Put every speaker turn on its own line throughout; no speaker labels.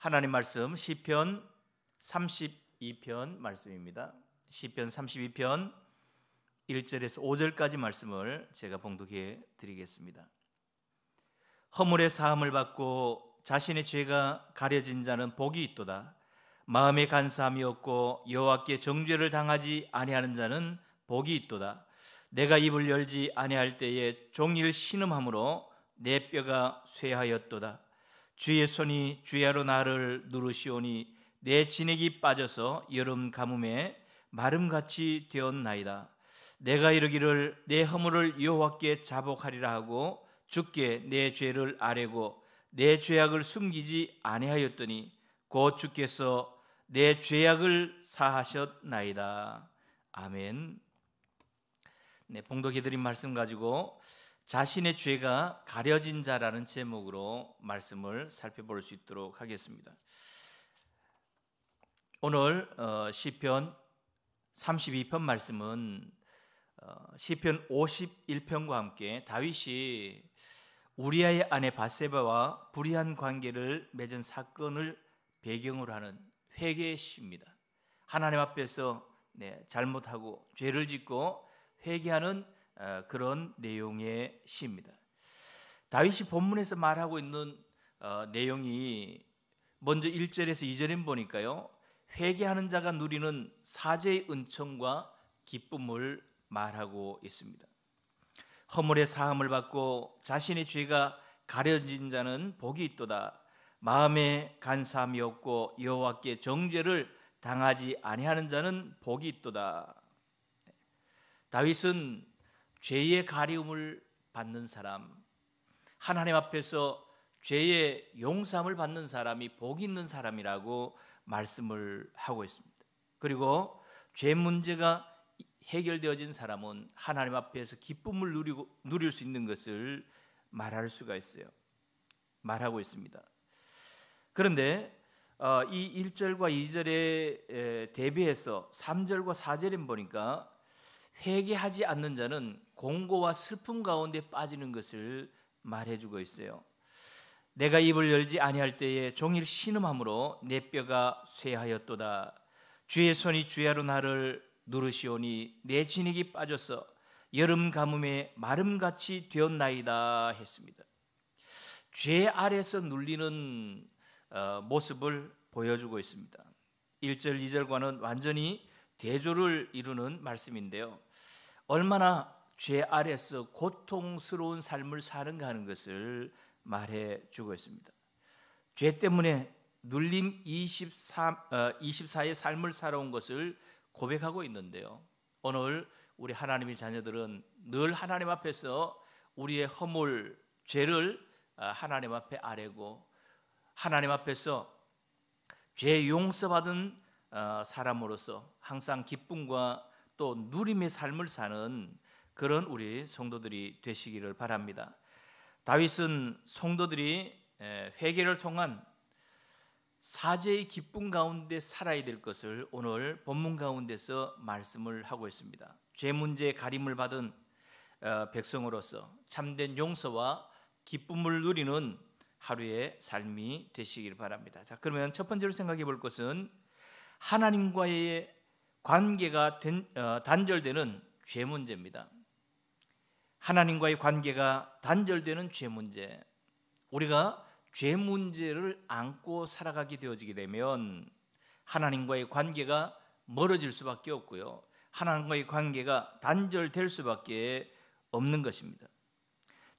하나님 말씀 시편 32편 말씀입니다. 시편 32편 1절에서 5절까지 말씀을 제가 봉독해 드리겠습니다. 허물의 사함을 받고 자신의 죄가 가려진 자는 복이 있도다. 마음에 간사함이 없고 여호와께 정죄를 당하지 아니하는 자는 복이 있도다. 내가 입을 열지 아니할 때에 종일 신음함으로 내 뼈가 쇠하였도다. 주의 손이 주야로 나를 누르시오니 내 진액이 빠져서 여름 가뭄에 마름같이 되었나이다. 내가 이르기를 내 허물을 여호와께 자복하리라 하고 주께 내 죄를 아뢰고 내 죄악을 숨기지 아니하였더니 곧 주께서 내 죄악을 사하셨나이다. 아멘. 네, 봉독해드린 말씀 가지고 자신의 죄가 가려진 자라는 제목으로 말씀을 살펴볼 수 있도록 하겠습니다. 오늘 어, 시편 32편 말씀은 어, 시편 51편과 함께 다윗이 우리아의 아내 바세바와 불의한 관계를 맺은 사건을 배경으로 하는 회개 시입니다. 하나님 앞에서 네, 잘못하고 죄를 짓고 회개하는 어, 그런 내용의 시입니다. 다윗이 본문에서 말하고 있는 어, 내용이 먼저 1절에서 2절에 보니까요. 회개하는 자가 누리는 사제의 은총과 기쁨을 말하고 있습니다. 허물의 사함을 받고 자신의 죄가 가려진 자는 복이 있도다. 마음에 간사함이 없고 여호와께 정죄를 당하지 아니하는 자는 복이 있도다. 네. 다윗은 죄의 가리움을 받는 사람, 하나님 앞에서 죄의 용서함을 받는 사람이 복 있는 사람이라고 말씀을 하고 있습니다. 그리고 죄 문제가 해결되어진 사람은 하나님 앞에서 기쁨을 누리고, 누릴 수 있는 것을 말할 수가 있어요. 말하고 있습니다. 그런데 어, 이 1절과 2절에 대비해서 3절과 4절인 보니까 회개하지 않는 자는 공고와 슬픔 가운데 빠지는 것을 말해주고 있어요. 내가 입을 열지 아니할 때에 종일 신음함으로 내 뼈가 쇠하였도다. 주의 손이 주야로 나를 누르시오니 내 진액이 빠져서 여름 가뭄에 마름같이 되었나이다 했습니다. 죄 아래서 눌리는 어, 모습을 보여주고 있습니다. 1절, 2절과는 완전히 대조를 이루는 말씀인데요. 얼마나 죄 아래서 고통스러운 삶을 사는가 하는 것을 말해 주고 있습니다. 죄 때문에 눌림 24, 24의 어, 삶을 살아온 것을 고백하고 있는데요. 오늘 우리 하나님의 자녀들은 늘 하나님 앞에서 우리의 허물, 죄를 어, 하나님 앞에 아뢰고 하나님 앞에서 죄 용서받은 어, 사람으로서 항상 기쁨과 또 누림의 삶을 사는 그런 우리 성도들이 되시기를 바랍니다. 다윗은 성도들이 회개를 통한 사제의 기쁨 가운데 살아야 될 것을 오늘 본문 가운데서 말씀을 하고 있습니다. 죄문제 가림을 받은 어, 백성으로서 참된 용서와 기쁨을 누리는 하루의 삶이 되시길 바랍니다. 자, 그러면 첫 번째로 생각해 볼 것은 하나님과의 관계가 된, 어, 단절되는 죄 문제입니다. 하나님과의 관계가 단절되는 죄 문제, 우리가 죄 문제를 안고 살아가게 되어지게 되면 하나님과의 관계가 멀어질 수밖에 없고요. 하나님과의 관계가 단절될 수밖에 없는 것입니다.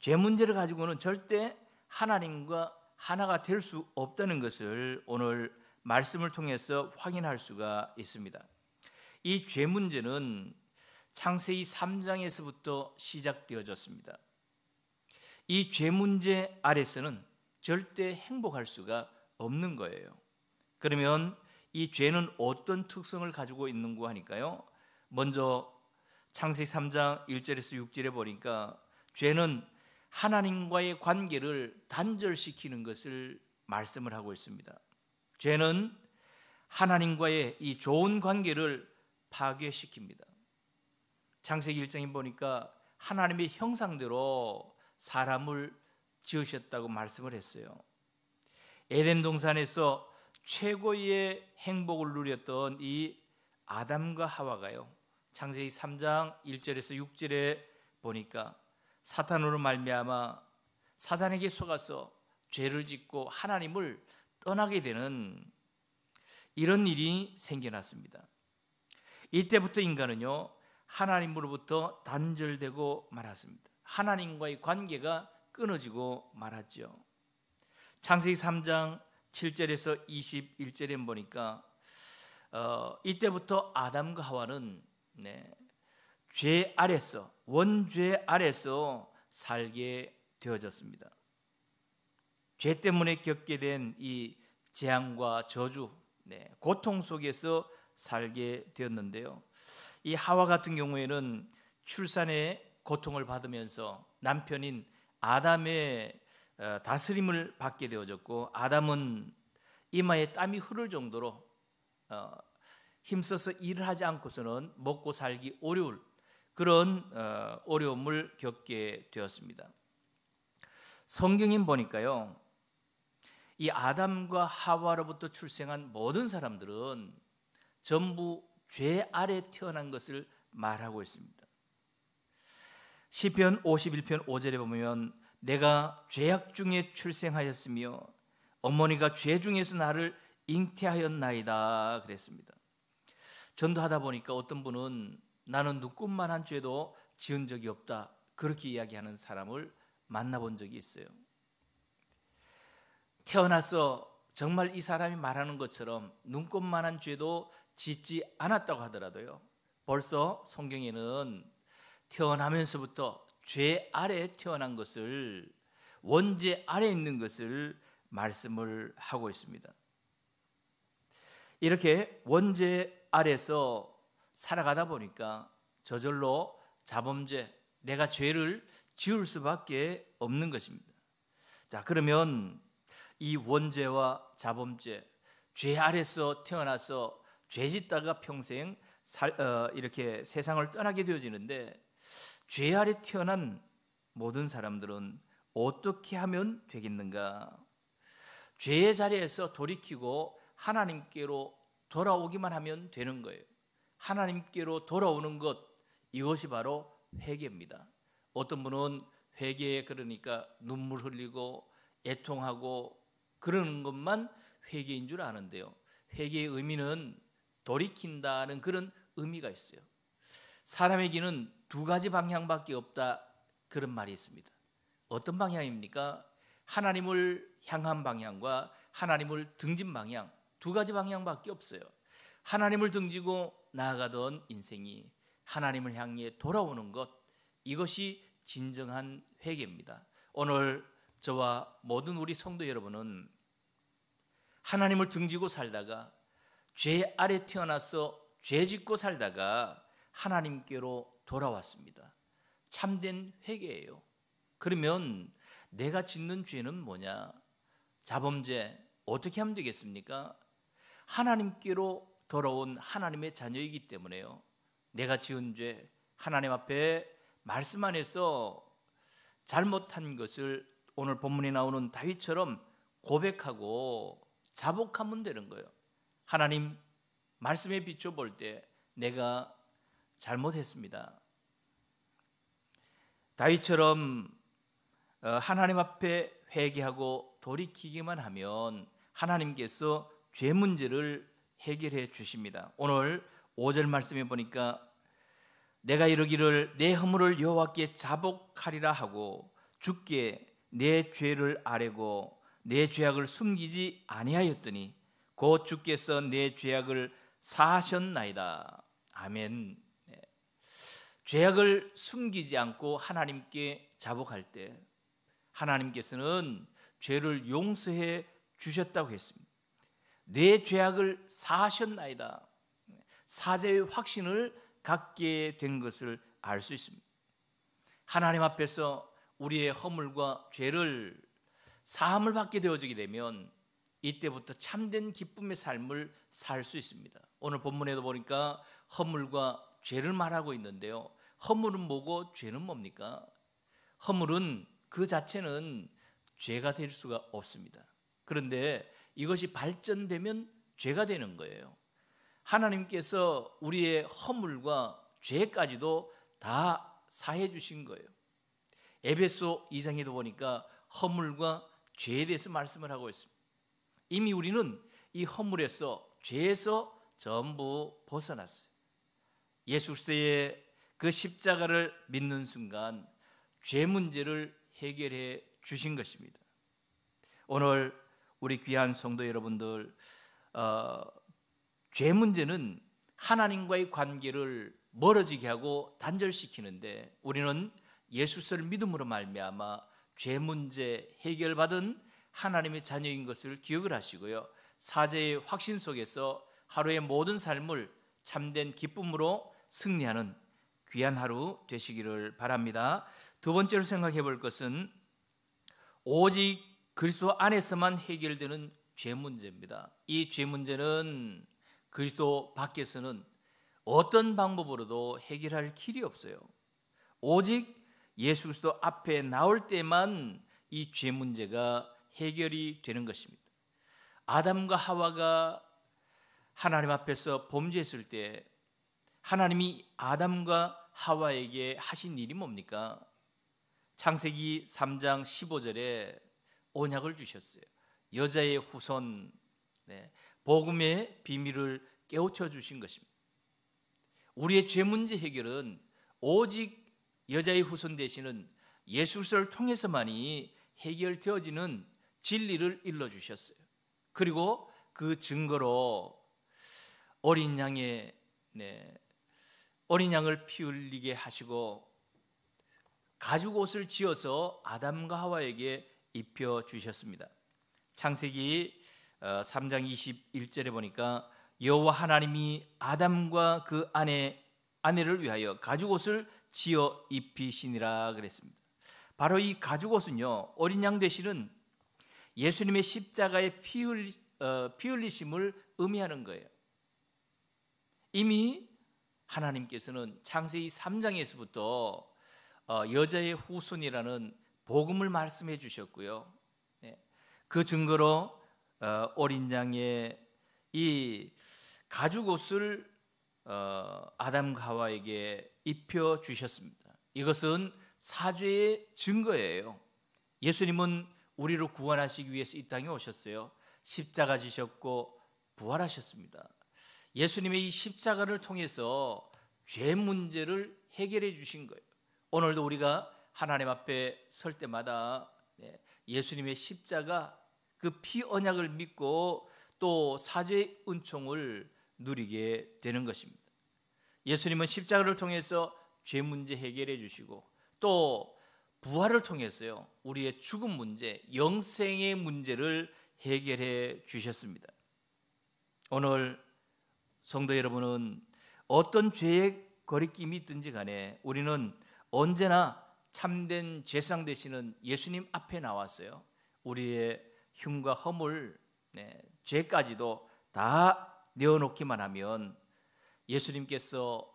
죄 문제를 가지고는 절대 하나님과 하나가 될 수 없다는 것을 오늘 말씀을 통해서 확인할 수가 있습니다. 이 죄 문제는 창세기 3장에서부터 시작되어졌습니다. 이 죄 문제 아래서는 절대 행복할 수가 없는 거예요. 그러면 이 죄는 어떤 특성을 가지고 있는고 하니까요. 먼저 창세기 3장 1절에서 6절에 보니까 죄는 하나님과의 관계를 단절시키는 것을 말씀을 하고 있습니다. 죄는 하나님과의 이 좋은 관계를 파괴시킵니다. 창세기 1장에 보니까 하나님의 형상대로 사람을 지으셨다고 말씀을 했어요. 에덴 동산에서 최고의 행복을 누렸던 이 아담과 하와가요. 창세기 3장 1절에서 6절에 보니까 사탄으로 말미암아 사탄에게 속아서 죄를 짓고 하나님을 떠나게 되는 이런 일이 생겨났습니다. 이때부터 인간은요 하나님으로부터 단절되고 말았습니다. 하나님과의 관계가 끊어지고 말았죠. 창세기 3장 7절에서 21절에 보니까 어, 이때부터 아담과 하와는 네, 죄 아래서 원죄 아래서 살게 되어졌습니다. 죄 때문에 겪게 된 이 재앙과 저주, 네, 고통 속에서 살게 되었는데요. 이 하와 같은 경우에는 출산의 고통을 받으면서 남편인 아담의 어, 다스림을 받게 되어졌고 아담은 이마에 땀이 흐를 정도로 어, 힘써서 일을 하지 않고서는 먹고 살기 어려울 그런 어, 어려움을 겪게 되었습니다. 성경인 보니까요. 이 아담과 하와로부터 출생한 모든 사람들은 전부 죄 아래 태어난 것을 말하고 있습니다. 시편 51편 5절에 보면 내가 죄악 중에 출생하였으며 어머니가 죄 중에서 나를 잉태하였나이다 그랬습니다. 전도하다 보니까 어떤 분은 나는 누꿈만한 죄도 지은 적이 없다 그렇게 이야기하는 사람을 만나본 적이 있어요. 태어나서 정말 이 사람이 말하는 것처럼 눈꼽만한 죄도 짓지 않았다고 하더라도요. 벌써 성경에는 태어나면서부터 죄 아래 태어난 것을 원죄 아래 있는 것을 말씀을 하고 있습니다. 이렇게 원죄 아래서 살아가다 보니까 저절로 자범죄, 내가 죄를 지울 수밖에 없는 것입니다. 자, 그러면 이 원죄와 자범죄, 죄 아래서 태어나서 죄짓다가 평생 살, 어, 이렇게 세상을 떠나게 되어지는데 죄 아래 태어난 모든 사람들은 어떻게 하면 되겠는가? 죄의 자리에서 돌이키고 하나님께로 돌아오기만 하면 되는 거예요. 하나님께로 돌아오는 것 이것이 바로 회개입니다. 어떤 분은 회개에 그러니까 눈물 흘리고 애통하고 그러는 것만 회개인 줄 아는데요. 회개의 의미는 돌이킨다는 그런 의미가 있어요. 사람의 길은 두 가지 방향밖에 없다 그런 말이 있습니다. 어떤 방향입니까? 하나님을 향한 방향과 하나님을 등진 방향 두 가지 방향밖에 없어요. 하나님을 등지고 나아가던 인생이 하나님을 향해 돌아오는 것 이것이 진정한 회개입니다. 오늘 저와 모든 우리 성도 여러분은 하나님을 등지고 살다가 죄 아래 태어나서 죄 짓고 살다가 하나님께로 돌아왔습니다. 참된 회개예요. 그러면 내가 짓는 죄는 뭐냐? 자범죄 어떻게 하면 되겠습니까? 하나님께로 돌아온 하나님의 자녀이기 때문에요. 내가 지은 죄 하나님 앞에 말씀 안에서 잘못한 것을 오늘 본문에 나오는 다윗처럼 고백하고 자복하면 되는 거예요. 하나님 말씀에 비춰볼 때 내가 잘못했습니다. 다윗처럼 어, 하나님 앞에 회개하고 돌이키기만 하면 하나님께서 죄 문제를 해결해 주십니다. 오늘 5절 말씀에 보니까 내가 이르기를 내 허물을 여호와께 자복하리라 하고 주께 내 죄를 아뢰고 내 죄악을 숨기지 아니하였더니 곧 주께서 내 죄악을 사하셨나이다. 아멘. 네. 죄악을 숨기지 않고 하나님께 자복할 때 하나님께서는 죄를 용서해 주셨다고 했습니다. 내 죄악을 사하셨나이다. 사죄의 확신을 갖게 된 것을 알 수 있습니다. 하나님 앞에서 우리의 허물과 죄를 사함을 받게 되어지게 되면 이때부터 참된 기쁨의 삶을 살 수 있습니다. 오늘 본문에도 보니까 허물과 죄를 말하고 있는데요. 허물은 뭐고 죄는 뭡니까? 허물은 그 자체는 죄가 될 수가 없습니다. 그런데 이것이 발전되면 죄가 되는 거예요. 하나님께서 우리의 허물과 죄까지도 다 사해 주신 거예요. 에베소 2장에도 보니까 허물과 죄에 대해서 말씀을 하고 있습니다. 이미 우리는 이 허물에서 죄에서 전부 벗어났어요. 예수 그리스도의 그 십자가를 믿는 순간 죄 문제를 해결해 주신 것입니다. 오늘 우리 귀한 성도 여러분들 어, 죄 문제는 하나님과의 관계를 멀어지게 하고 단절시키는데 우리는 예수를 믿음으로 말미암아 죄 문제 해결받은 하나님의 자녀인 것을 기억을 하시고요. 사제의 확신 속에서 하루의 모든 삶을 참된 기쁨으로 승리하는 귀한 하루 되시기를 바랍니다. 두 번째로 생각해 볼 것은 오직 그리스도 안에서만 해결되는 죄 문제입니다. 이 죄 문제는 그리스도 밖에서는 어떤 방법으로도 해결할 길이 없어요. 오직 예수 그리스도 앞에 나올 때만 이 죄 문제가 해결이 되는 것입니다. 아담과 하와가 하나님 앞에서 범죄했을 때 하나님이 아담과 하와에게 하신 일이 뭡니까? 창세기 3장 15절에 언약을 주셨어요. 여자의 후손, 네, 복음의 비밀을 깨우쳐 주신 것입니다. 우리의 죄 문제 해결은 오직 여자의 후손 되시는 예수를 통해서만이 해결되어지는 진리를 일러주셨어요. 그리고 그 증거로 어린 양의 네, 어린 양을 피 흘리게 하시고 가죽 옷을 지어서 아담과 하와에게 입혀 주셨습니다. 창세기 3장 어, 21절에 보니까 여호와 하나님이 아담과 그 아내 아내를 위하여 가죽 옷을 지어 입히시니라 그랬습니다. 바로 이 가죽 옷은요 어린 양 대신은 예수님의 십자가의 피, 흘리, 어, 피 흘리심을 의미하는 거예요. 이미 하나님께서는 창세기 3장에서부터 어, 여자의 후손이라는 복음을 말씀해 주셨고요. 예. 그 증거로 어, 어린 양의 이 가죽 옷을 어, 아담 가와에게 입혀 주셨습니다. 이것은 사죄의 증거예요. 예수님은 우리를 구원하시기 위해서 이 땅에 오셨어요. 십자가 지셨고 부활하셨습니다. 예수님의 이 십자가를 통해서 죄 문제를 해결해 주신 거예요. 오늘도 우리가 하나님 앞에 설 때마다 네, 예수님의 십자가 그 피 언약을 믿고 또 사죄의 은총을 누리게 되는 것입니다. 예수님은 십자가를 통해서 죄 문제 해결해 주시고 또 부활을 통해서요 우리의 죽음 문제, 영생의 문제를 해결해 주셨습니다. 오늘 성도 여러분은 어떤 죄의 거리낌이 있든지 간에 우리는 언제나 참된 제상 되시는 예수님 앞에 나왔어요. 우리의 흉과 허물, 네, 죄까지도 다 내어놓기만 하면 예수님께서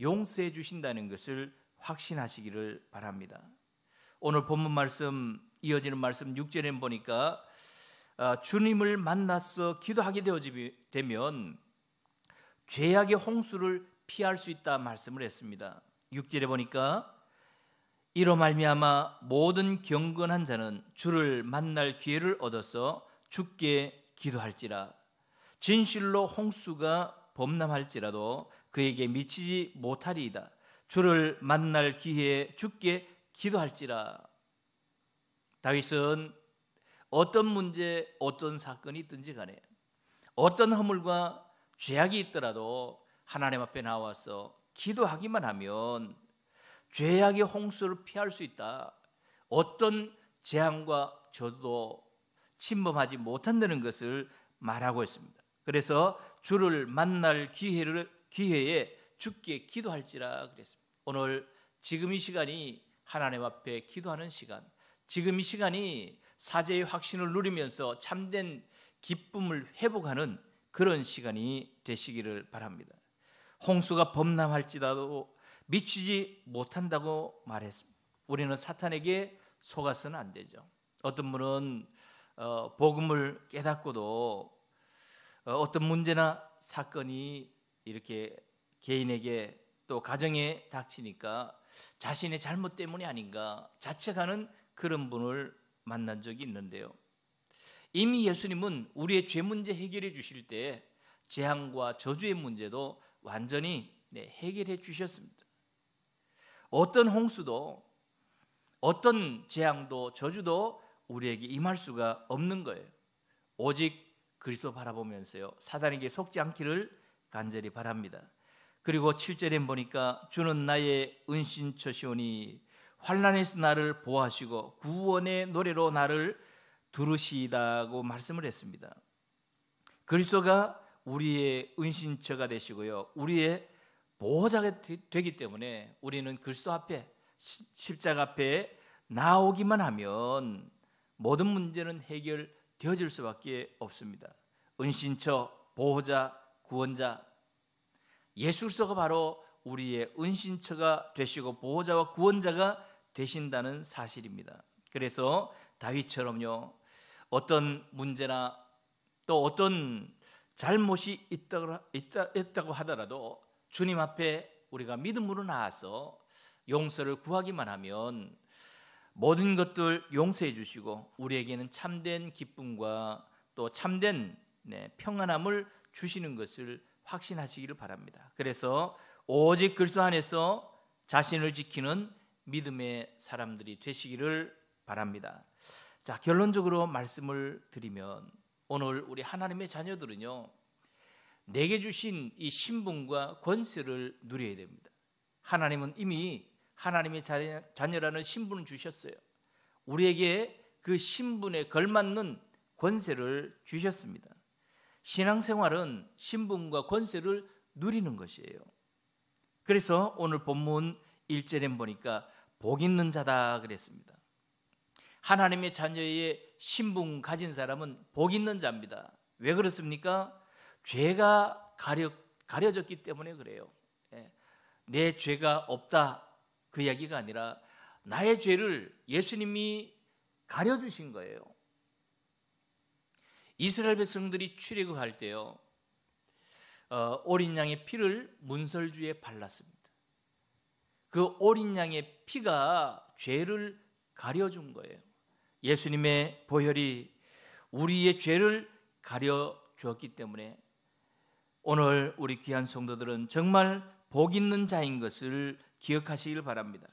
용서해 주신다는 것을 확신하시기를 바랍니다. 오늘 본문 말씀 이어지는 말씀 6절에 보니까 아, 주님을 만나서 기도하게 되어지면 죄악의 홍수를 피할 수 있다 말씀을 했습니다. 6절에 보니까 이로 말미암아 모든 경건한 자는 주를 만날 기회를 얻어서 죽게 기도할지라 진실로 홍수가 범람할지라도 그에게 미치지 못하리이다. 주를 만날 기회에 죽게 기도할지라 다윗은 어떤 문제, 어떤 사건이 있든지 간에 어떤 허물과 죄악이 있더라도 하나님 앞에 나와서 기도하기만 하면 죄악의 홍수를 피할 수 있다. 어떤 재앙과 저도 침범하지 못한다는 것을 말하고 있습니다. 그래서 주를 만날 기회를 기회에 죽게 기도할지라 그랬습니다. 오늘 지금 이 시간이 하나님 앞에 기도하는 시간. 지금 이 시간이 사제의 확신을 누리면서 참된 기쁨을 회복하는 그런 시간이 되시기를 바랍니다. 홍수가 범람할지라도 미치지 못한다고 말했습니다. 우리는 사탄에게 속아서는 안 되죠. 어떤 분은 어, 복음을 깨닫고도 어, 어떤 문제나 사건이 이렇게 개인에게 또 가정에 닥치니까 자신의 잘못 때문이 아닌가 자책하는 그런 분을 만난 적이 있는데요. 이미 예수님은 우리의 죄 문제 해결해 주실 때 재앙과 저주의 문제도 완전히 네, 해결해 주셨습니다. 어떤 홍수도 어떤 재앙도 저주도 우리에게 임할 수가 없는 거예요. 오직 그리스도 바라보면서요. 사단에게 속지 않기를 간절히 바랍니다. 그리고 7절에 보니까 주는 나의 은신처시오니 환란에서 나를 보호하시고 구원의 노래로 나를 두르시다고 말씀을 했습니다. 그리스도가 우리의 은신처가 되시고요. 우리의 보호자가 되기 때문에 우리는 그리스도 앞에 십자가 앞에 나오기만 하면 모든 문제는 해결되어질 수밖에 없습니다. 은신처, 보호자, 구원자 예수 서가 바로 우리의 은신처가 되시고 보호자와 구원자가 되신다는 사실입니다. 그래서 다윗처럼요. 어떤 문제나 또 어떤 잘못이 있다, 있다고 하더라도 주님 앞에 우리가 믿음으로 나아서 용서를 구하기만 하면 모든 것들 용서해 주시고 우리에게는 참된 기쁨과 또 참된 네, 평안함을 주시는 것을 확신하시기를 바랍니다. 그래서 오직 그리스도 안에서 자신을 지키는 믿음의 사람들이 되시기를 바랍니다. 자, 결론적으로 말씀을 드리면 오늘 우리 하나님의 자녀들은요. 내게 주신 이 신분과 권세를 누려야 됩니다. 하나님은 이미 하나님의 자녀라는 신분을 주셨어요. 우리에게 그 신분에 걸맞는 권세를 주셨습니다. 신앙생활은 신분과 권세를 누리는 것이에요. 그래서 오늘 본문 1절에 보니까 복 있는 자다 그랬습니다. 하나님의 자녀의 신분 가진 사람은 복 있는 자입니다. 왜 그렇습니까? 죄가 가려, 가려졌기 때문에 그래요. 예. 내 죄가 없다 그 이야기가 아니라 나의 죄를 예수님이 가려주신 거예요. 이스라엘 백성들이 출애굽할 때요. 어, 어린 양의 피를 문설주에 발랐습니다. 그 어린 양의 피가 죄를 가려준 거예요. 예수님의 보혈이 우리의 죄를 가려주었기 때문에 오늘 우리 귀한 성도들은 정말 복 있는 자인 것을 기억하시길 바랍니다.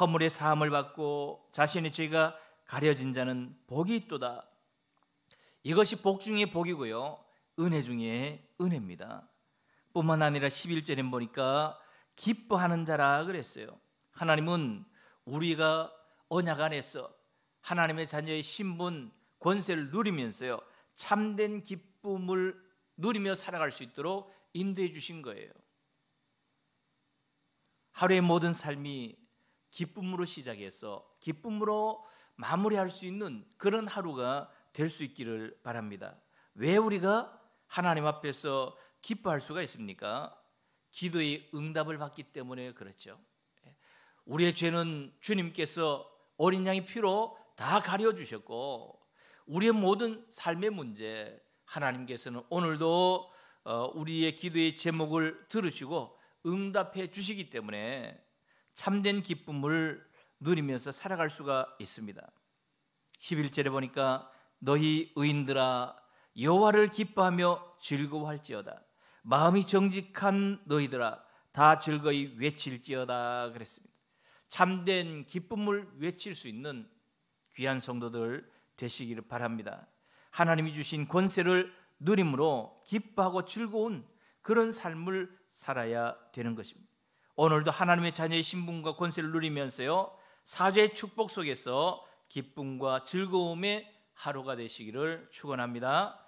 허물의 사함을 받고 자신의 죄가 가려진 자는 복이 있도다. 이것이 복 중의 복이고요. 은혜 중의 은혜입니다. 뿐만 아니라 11절에 보니까 기뻐하는 자라 그랬어요. 하나님은 우리가 언약 안에서 하나님의 자녀의 신분, 권세를 누리면서요. 참된 기쁨을 누리며 살아갈 수 있도록 인도해 주신 거예요. 하루의 모든 삶이 기쁨으로 시작해서 기쁨으로 마무리할 수 있는 그런 하루가 될수 있기를 바랍니다. 왜 우리가 하나님 앞에서 기뻐할 수가 있습니까? 기도의 응답을 받기 때문에 그렇죠. 예. 우리의 죄는 주님께서 어린 양의 피로 다 가려 주셨고 우리의 모든 삶의 문제 하나님께서는 오늘도 어, 우리의 기도의 제목을 들으시고 응답해 주시기 때문에 참된 기쁨을 누리면서 살아갈 수가 있습니다. 11절에 보니까 너희 의인들아 여호와를 기뻐하며 즐거워할지어다 마음이 정직한 너희들아 다 즐거이 외칠지어다 그랬습니다. 참된 기쁨을 외칠 수 있는 귀한 성도들 되시기를 바랍니다. 하나님이 주신 권세를 누림으로 기뻐하고 즐거운 그런 삶을 살아야 되는 것입니다. 오늘도 하나님의 자녀의 신분과 권세를 누리면서요. 사죄의 축복 속에서 기쁨과 즐거움의 하루가 되시기를 축원합니다.